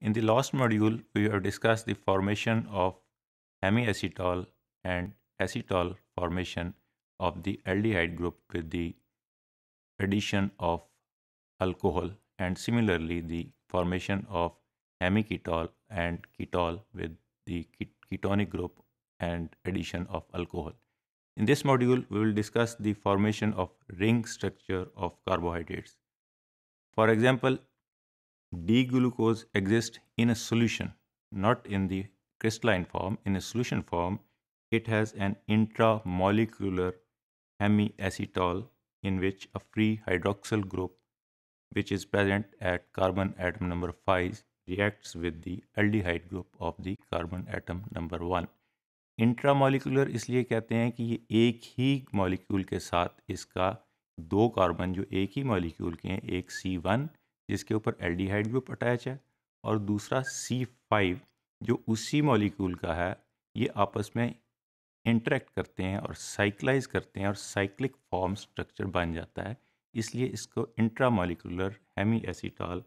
In the last module, we have discussed the formation of hemiacetal and acetal formation of the aldehyde group with the addition of alcohol and similarly the formation of hemiketal and ketol with the ketonic group and addition of alcohol. In this module, we will discuss the formation of ring structure of carbohydrates. For example, D-glucose exists in a solution, not in the crystalline form. In a solution form, it has an intramolecular hemiacetal in which a free hydroxyl group which is present at carbon atom number 5 reacts with the aldehyde group of the carbon atom number 1. Intramolecular इसलिए कहते हैं कि ये एक ही molecule के साथ इसका दो कार्बन जो एक ही मॉलिक्यूल के हैं एक C1 जिसके ऊपर एल्डिहाइड ग्रुप अटैच है और दूसरा सी फाइव जो उसी मॉलिक्यूल का है ये आपस में इंटरेक्ट करते हैं और साइक्लाइज करते हैं और साइक्लिक फॉर्म स्ट्रक्चर बन जाता है इसलिए इसको intramolecular hemiacetal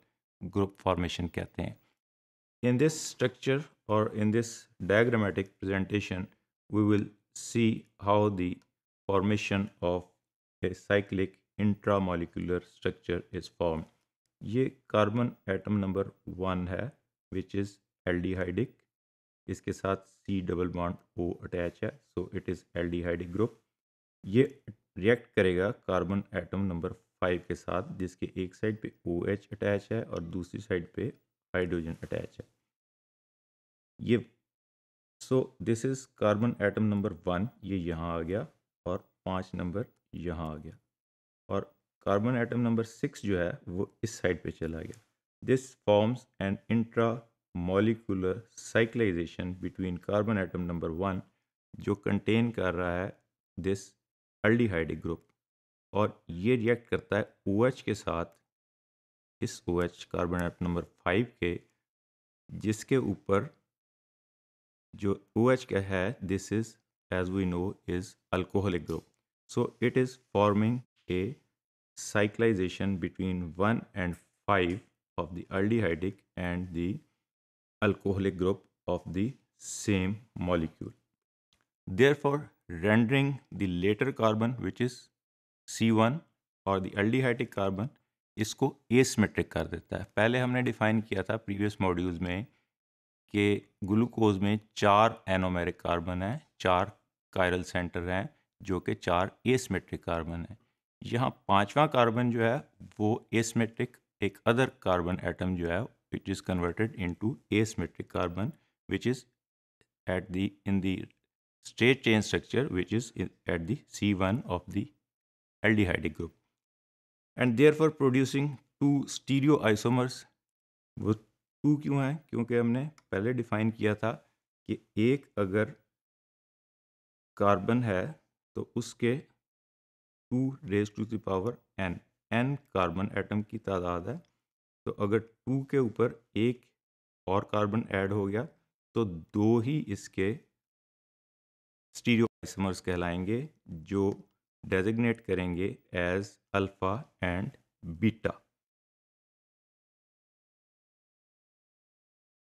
group formation कहते हैं दिस स्ट्रक्चर और in this diagrammatic presentation we will see how the formation of a cyclic intra intramolecular structure is formed ये कार्बन एटम नंबर वन है विच इज़ एल्डिहाइडिक इसके साथ C double bond O attach है so it is aldehydic group ये react करेगा carbon atom number five के साथ जिसके एक साइड पे ओ OH अटैच है और दूसरी साइड पे हाइड्रोजन अटैच है ये so this is carbon atom number one ये यहाँ आ गया और पाँच नंबर यहाँ आ गया कार्बन एटम नंबर सिक्स जो है वो इस साइड पे चला गया this forms and intramolecular cyclization between carbon atom number one जो कंटेन कर रहा है दिस अल्डिहाइडिक ग्रुप और ये रिएक्ट करता है ओ OH के साथ इस O OH carbon atom number five के जिसके ऊपर जो ओ OH का है this is as we know is alcoholic group so it is forming a cyclization between 1 and 5 of the aldehydic and the alcoholic group of the same molecule. Therefore, rendering the later carbon which is C1 or the aldehydic carbon इसको asymmetric कर देता है पहले हमने define किया था previous modules में कि ग्लूकोज में चार एनोमेरिक कार्बन हैं चार कायरल सेंटर हैं जो कि चार एसमेट्रिक कार्बन हैं यहाँ पांचवा कार्बन जो है वो एसमेट्रिक एक अदर कार्बन एटम जो है which is converted into asymmetric carbon which is at the in the straight chain structure one of the L D of group and therefore producing two stereoisomers वो two क्यों हैं क्योंकि हमने पहले define किया था कि एक अगर कार्बन है तो उसके two raise to the power n n carbon atom की तादाद है तो अगर टू के ऊपर एक और कार्बन ऐड हो गया तो दो ही इसके स्टीरियोसमर्स कहलाएंगे जो डेजिग्नेट करेंगे as alpha and beta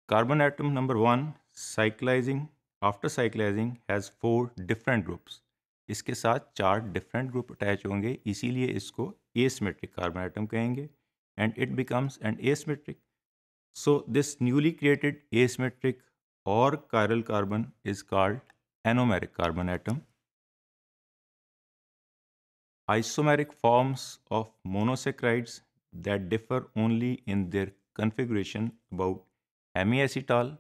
carbon atom number one cyclizing after cyclizing has four different groups इसके साथ चार डिफरेंट ग्रुप अटैच होंगे इसीलिए इसको एसमेट्रिक कार्बन आइटम कहेंगे and it becomes and asymmetric so this newly created asymmetric और chiral carbon is called anomeric carbon atom isomeric forms of monosaccharides that differ only in their configuration about hemiacetal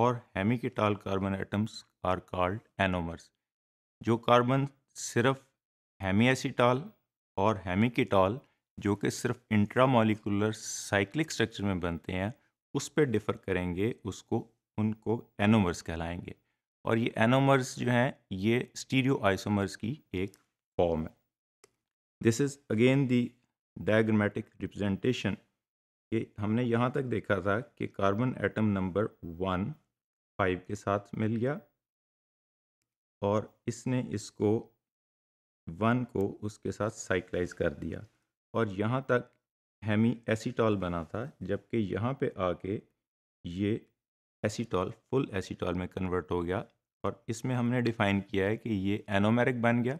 और hemiketal carbon atoms are called anomers जो carbon सिर्फ hemiacetal और हेमिकिटॉल जो कि सिर्फ intramolecular cyclic structure में बनते हैं उस पर डिफ़र करेंगे उसको उनको एनोमर्स कहलाएंगे और ये एनोमर्स जो हैं ये स्टीरियो आइसोमर्स की एक फॉर्म है this is again the diagrammatic representation ये हमने यहाँ तक देखा था कि carbon atom number one five के साथ मिल गया और इसने इसको वन को उसके साथ साइक्लाइज कर दिया और यहाँ तक हेमी एसीटॉल बना था जबकि यहाँ पे आके ये एसीटॉल फुल एसीटॉल में कन्वर्ट हो गया और इसमें हमने डिफ़ाइन किया है कि ये एनोमेरिक बन गया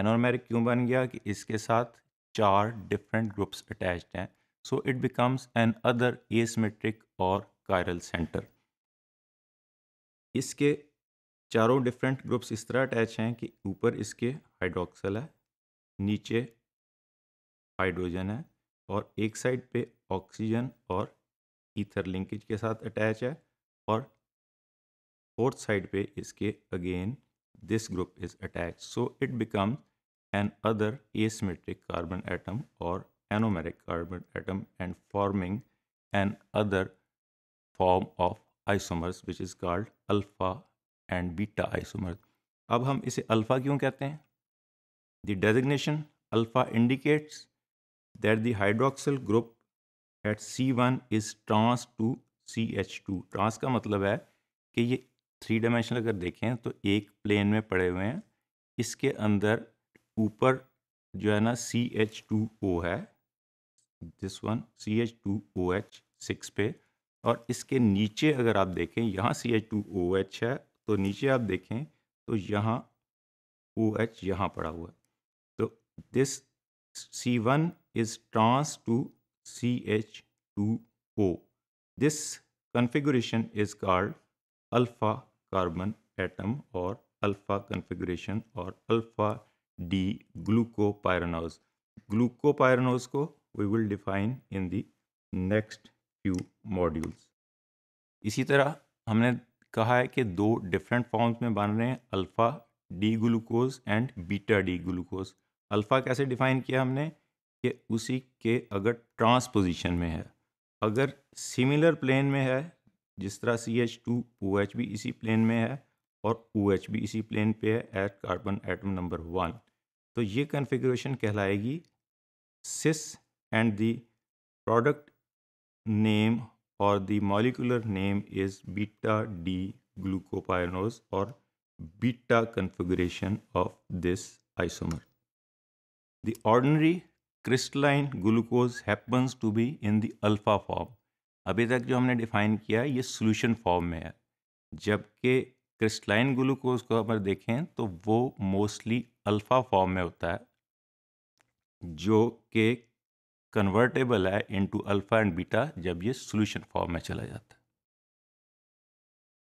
एनोमेरिक क्यों बन गया कि इसके साथ चार डिफरेंट ग्रुप्स अटैच्ड हैं so it becomes another asymmetric और कायरल सेंटर इसके चारों डिफरेंट ग्रुप्स इस तरह अटैच हैं कि ऊपर इसके हाइड्रोक्सल है नीचे हाइड्रोजन है और एक साइड पे ऑक्सीजन और ईथर लिंकेज के साथ अटैच है और फोर्थ साइड पे इसके again this group is attach so it become another asymmetric carbon atom और anomeric carbon atom and forming another form of isomers which is called alpha and beta isomer अब हम इसे alpha क्यों कहते हैं the designation alpha indicates that the hydroxyl group at C one is trans to C H two trans का मतलब है कि ये थ्री डायमेंशनल अगर देखें तो एक प्लेन में पड़े हुए हैं इसके अंदर ऊपर जो है ना सी एच टू ओ है this one C H two O H six पे और इसके नीचे अगर आप देखें यहाँ C H two O H है तो नीचे आप देखें तो यहाँ ओ एच यहाँ पड़ा हुआ है तो this C one is trans to C H two O this configuration is called alpha carbon atom और अल्फा कन्फिगुरेशन और alpha D gluco gluco glucopyranose को we will define in the next few modules इसी तरह हमने कहा है कि दो डिफरेंट फॉर्म्स में बन रहे हैं alpha D glucose and beta D glucose alpha कैसे डिफ़ाइन किया हमने कि उसी के अगर ट्रांसपोजिशन में है अगर सिमिलर प्लेन में है जिस तरह C H two O H भी इसी प्लेन में है और ओ एच भी इसी प्लेन पे है at carbon atom number one तो ये कन्फिग्रेशन कहलाएगी cis and the product name और the molecular name is beta D glucopyranose और beta configuration of this isomer the ordinary crystalline glucose happens to be in the alpha form अभी तक जो हमने define किया है ये सोल्यूशन फॉर्म में है जबकि क्रिस्टलाइन ग्लूकोज को अगर देखें तो वो मोस्टली अल्फा फॉर्म में होता है जो कि कन्वर्टेबल है इनटू अल्फ़ा एंड बीटा जब ये सोल्यूशन फॉर्म में चला जाता है